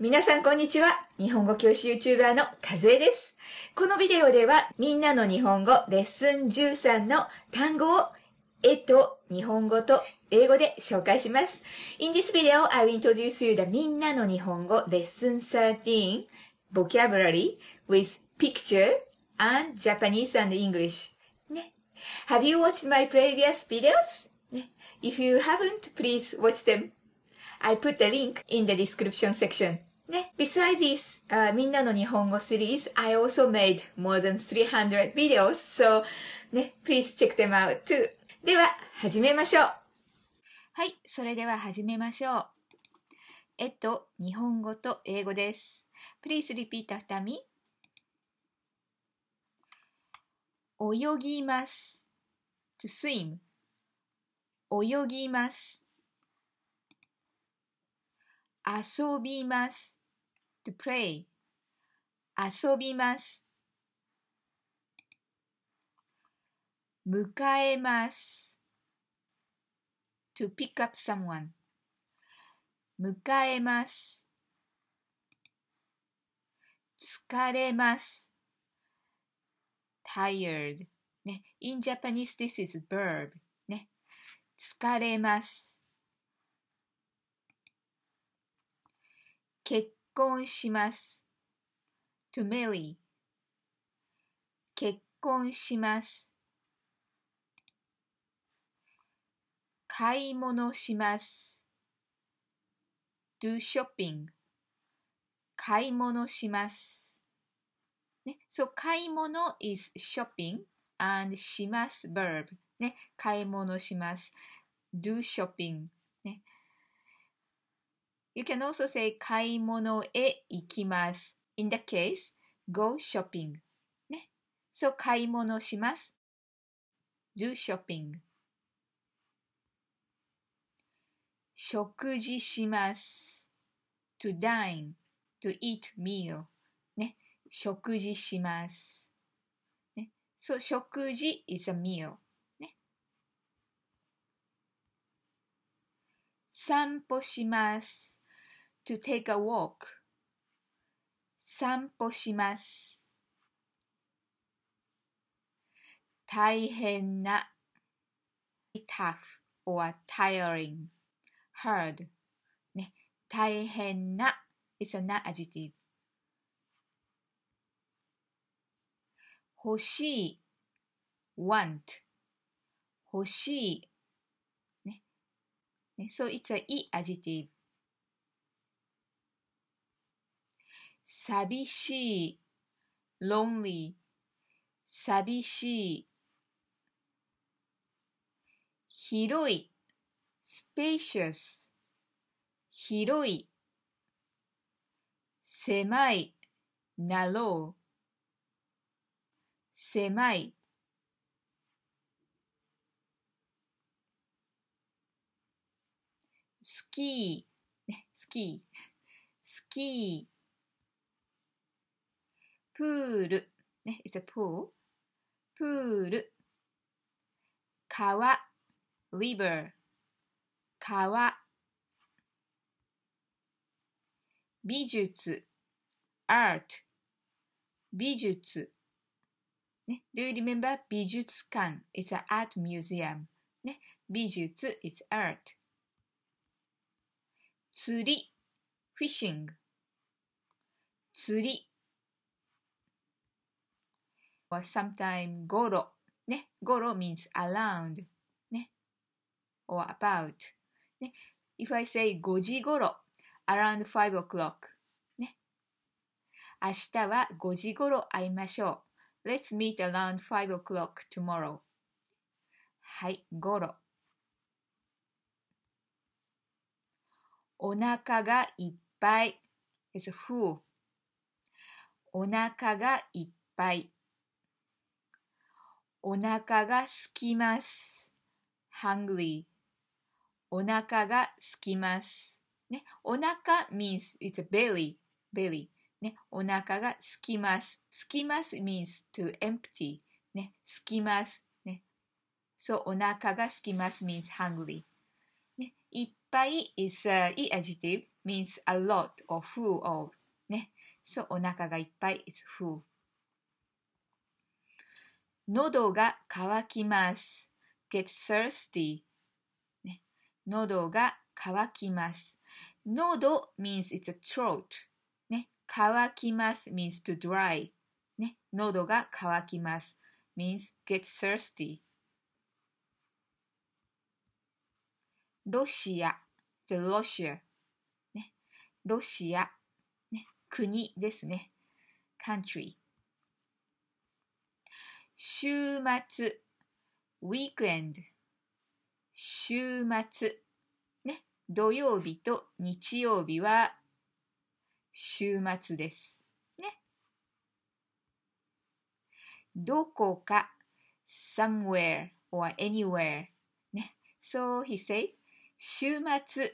皆さんこんにちは。日本語教師 YouTuber の和江です。このビデオではみんなの日本語レッスン13の単語を絵と日本語と英語で紹介します。In this video, I will introduce you the みんなの日本語レッスン13 vocabulary with picture and Japanese and English. ね。Have you watched my previous videos? If you haven't, please watch them. I put the link in the description section. ね、besides this,、uh, みんなの日本語シリーズ、I also made more than 300 videos, so ね、please check them out too. では、始めましょう。はい、それでは始めましょう。えっと、日本語と英語です。Please repeat after me. 泳ぎます。to swim. 泳ぎます。遊びます。to play 遊びます。迎えます。to pick up someone 迎えます。疲れます。tired in Japanese this is verb ね。疲れます。結婚します。to marry 結婚します。買い物します。do shopping 買い物します。ね、そう、買い物 is shopping and します verb ね、買い物します。do shopping You can also say 買い物へ行きます。In that case, go shopping. ね。So 買い物します。do shopping. 食事します。to dine, to eat meal. ね。食事します。ね。So 食事 is a meal. 散歩します。to take a walk 散歩します大変な tough or tiring hard ね大変な is an adjective 欲しい want 欲しいねね so it's a e adjective 寂しい lonely 寂しい広い spacious 広い狭いなろう狭いスキー、ね、スキー、スキプール。ね、it's a pool. プール。川。river. 川。美術。art. 美術。ね、Do you remember 美術館 It's an art museum. ね、美術 It's art. 釣り fishing 釣り or sometimes ゴロ。ね、ゴロ means around ね、or about ね、if I say 5時ごろ around 5 o'clock ね、明日は5時ごろ会いましょう。Let's meet around 5 o'clock tomorrow はい、ごろ。お腹がいっぱい。It's full. お腹がいっぱい。お腹がすきます。hungry お腹がすきます。ね、お腹 means it's a belly, belly. ね、お腹がすきます。すきます means to empty. ね、すきます。ね。そう、お腹がすきます means hungry. ね、いっぱい is a, いい adjective means a lot or full of. ね。そう、お腹がいっぱい is full. 喉が渇きます。get thirsty. 喉が渇きます。喉 means it's a throat. ね、乾きます means to dry. ね、喉が渇きます means get thirsty. ロシア the Russia. ね、ロシア、ね、国ですね。country. 週末 weekend 週末ね土曜日と日曜日は週末ですねどこか somewhere or anywhere ね so he said 週末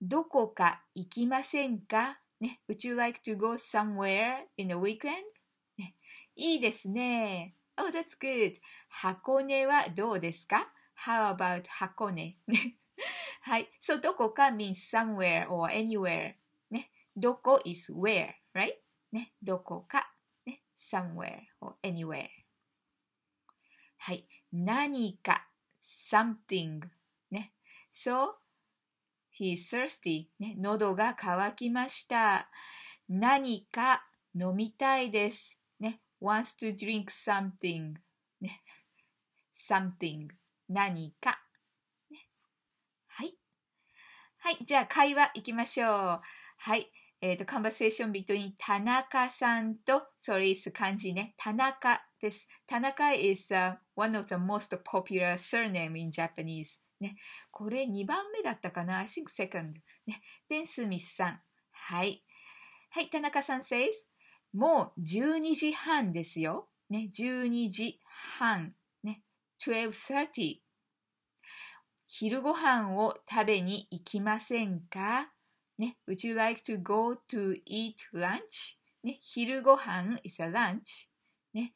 どこか行きませんかね would you like to go somewhere in the weekend ねいいですね Oh, that's good. 箱根はどうですか ?How about 箱根はい。So, どこか means somewhere or anywhere. ね。どこ is where, right? ね。どこか。ね。somewhere or anywhere. はい。何か something. ね。So, he's thirsty. ね。喉が渇きました。何か飲みたいです。wants to drink something something 何か、はいはいじゃあ会話いきましょうはいえっ、ー、と、conversation between 田中さんと、sorry, is 漢字ね、田中です。田中 is、uh, one of the most popular surname in Japanese。ね、これ2番目だったかな ?I think second。ね、で、スミスさん。はい。はい、田中さん says, もう12時半ですよ。ね、12時半。ね、12.30。昼ごはんを食べに行きませんかね、Would you like to go to eat lunch? ね、昼ごはん is a lunch. ね、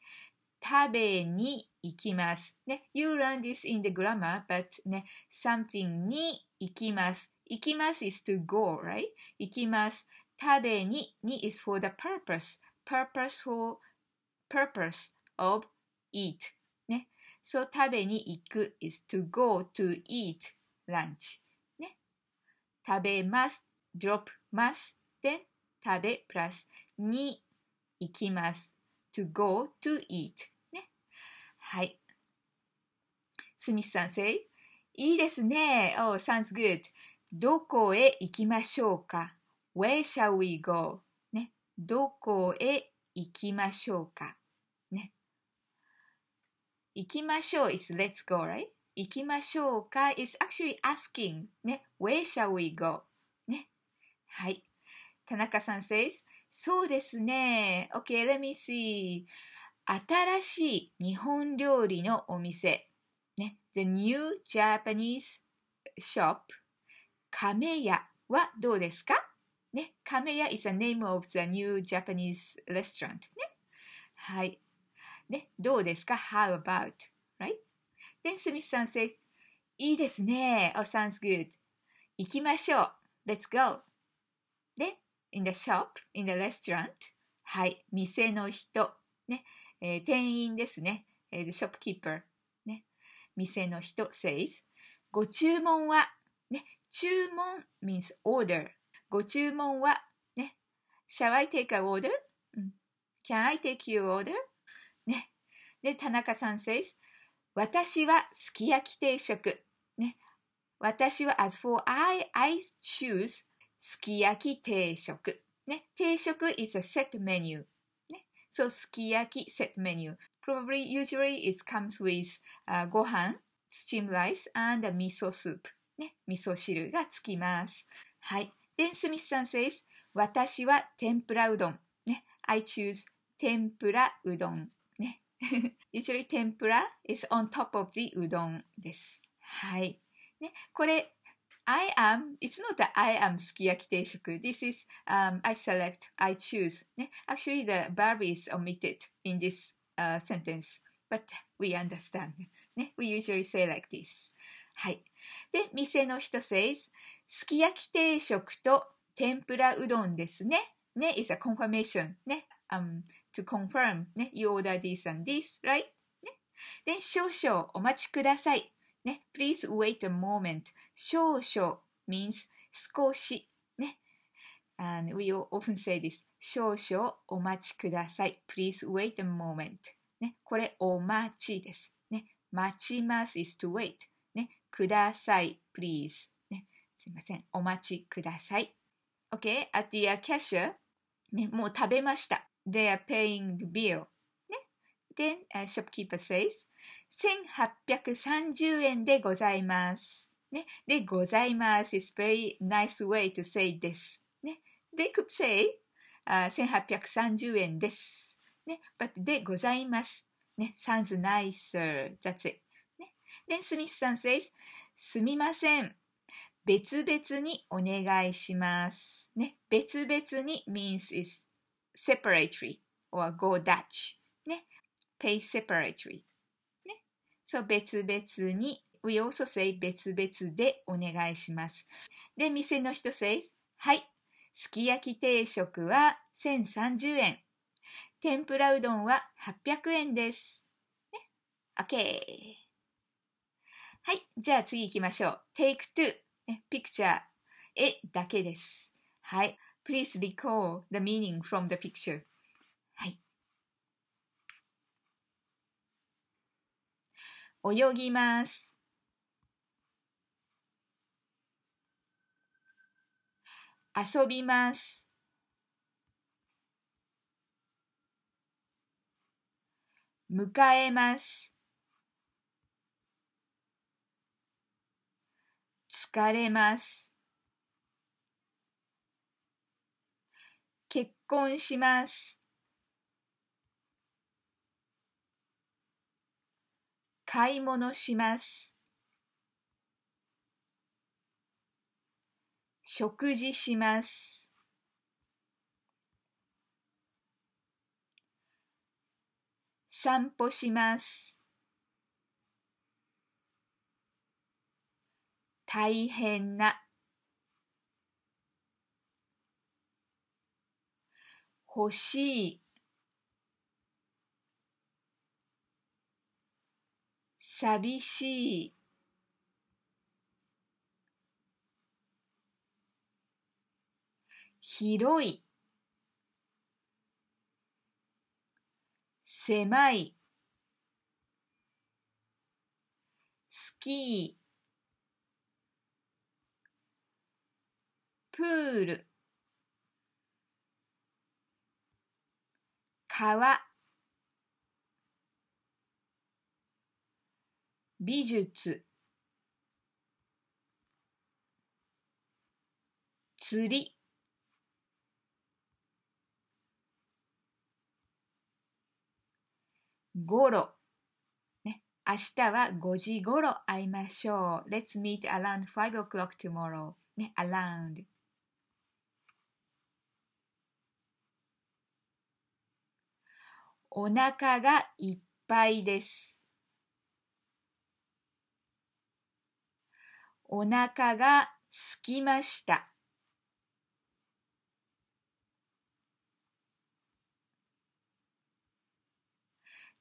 食べに行きます。ね、you learn this in the grammar, but ね、something に行きます。行きます is to go, right? 行きます。食べにに is for the purpose purposeful purpose of eat ね。そう、食べに行く is to go to eat lunch ね。食べます drop ます then 食べ plus に行きます to go to eat ね。はい。スミスさん、せいいいですね。Oh, sounds good. どこへ行きましょうか ?Where shall we go? どこへ行きましょうかね。行きましょう is let's go, right? 行きましょうか is actually asking ね。Where shall we go? ね。はい。田中さん says そうですね。Okay, let me see. 新しい日本料理のお店。ね。The new Japanese shop 亀屋はどうですかね、メヤ is the name of the new Japanese restaurant ね。はい。ね、どうですか ?How about? Right? さん s a いいですね。Oh, sounds good. 行きましょう。Let's go. で、in the shop, in the restaurant. はい。店の人。ね。えー、店員ですね。えー、the shopkeeper。ね。店の人 says, ご注文は、ね。注文 means order. ご注文は、ね、Shall I take a order? Can I take your order? ね。で、田中さん says, 私はすき焼き定食。ね。私は as for I, I choose すき焼き定食。ね。定食 is a set menu. ね。So, すき焼き set menu. Probably, usually it comes with、uh, ご飯、steamed rice and 味噌 soup. ね。味噌汁がつきます。はい。Then s m i t h s a says, 私は天ぷらうどん。ね、I choose 天ぷらうどん。ね、Usually 天ぷら is on top of the うどんです。はい。ね、これ、I am, it's not that I am すき焼き定食。This is、um, I select, I choose. ね、Actually the verb is omitted in this、uh, sentence. But we understand. ね、we usually say like this. はい。で、店の人 says, すき焼き定食と天ぷらうどんですね。ね、is a confirmation. ね、um, to confirm. ね、you order this and this, right? ね。で、少々お待ちください。ね、please wait a moment. 少々 means 少し。ね。And we often say this. 少々お待ちください。please wait a moment. ね、これお待ちです。ね、待ちます is to wait. ね、ください、please、ね。すみません、お待ちください。OK, at y a the cashier、ね、もう食べました。They are paying the bill. ね、Then、uh, shopkeeper says, 1830円でございます。ね、で、ございます is very nice way to say t です。ね、They could say、uh, 1830円です。ね、but でございます。ね、sounds nicer. That's it. Then s m i t h s a says, すみません。別々にお願いします。ね、別々に means is separately or go Dutch. ね、pay separately. ね、そう別々に We also say 別々でお願いします。で、店の人 says はい、すき焼き定食は1030円。天ぷらうどんは800円です。ね、OK。はい。じゃあ次行きましょう。take two. ね、picture. 絵だけです。はい。Please recall the meaning from the picture. はい。泳ぎます。遊びます。迎えます。疲れます。結婚します。買い物します。食事します。散歩します。大変な欲しい寂しい広い狭いスキープール川美術釣りごろ、ね、明日は5時ごろ会いましょう。Let's meet around 5 o'clock tomorrow. ね、around お腹がいっぱいです。お腹がすきました。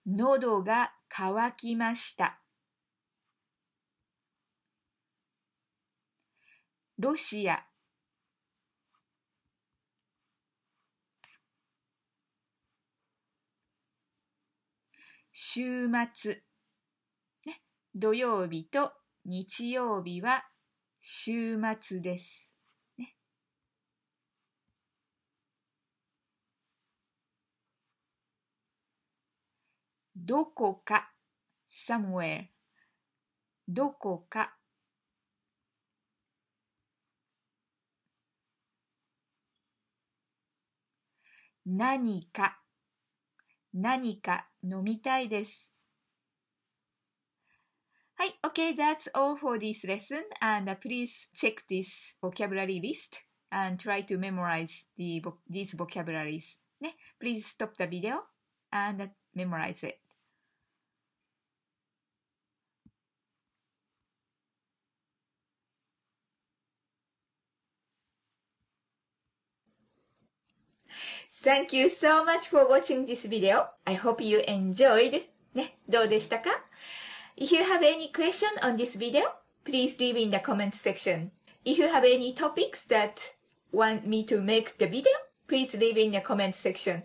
喉が渇きました。ロシア週末、ね、土曜日と日曜日は週末です。ね、どこか somewhere どこか何か何か飲みたいです。はい、OK, that's all for this lesson and please check this vocabulary list and try to memorize the, these vocabularies. ね、please stop the video and memorize it. Thank you so much for watching this video. I hope you enjoyed. ね、どうでしたか If you have any question on this video, please leave in the comment section. If you have any topics that want me to make the video, please leave in the comment section.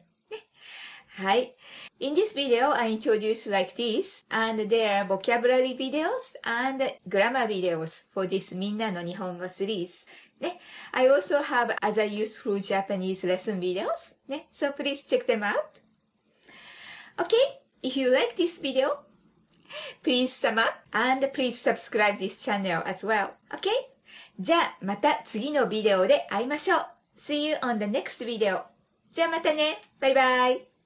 はい。In this video, I introduce like this, and there are vocabulary videos and grammar videos for this みんなの日本語シリーズ。ね。I also have other useful Japanese lesson videos ね。So please check them out. Okay, if you like this video, please thumb up and please subscribe this channel as well. Okay? じゃあまた次のビデオで会いましょう。See you on the next video. じゃあまたね。バイバイ。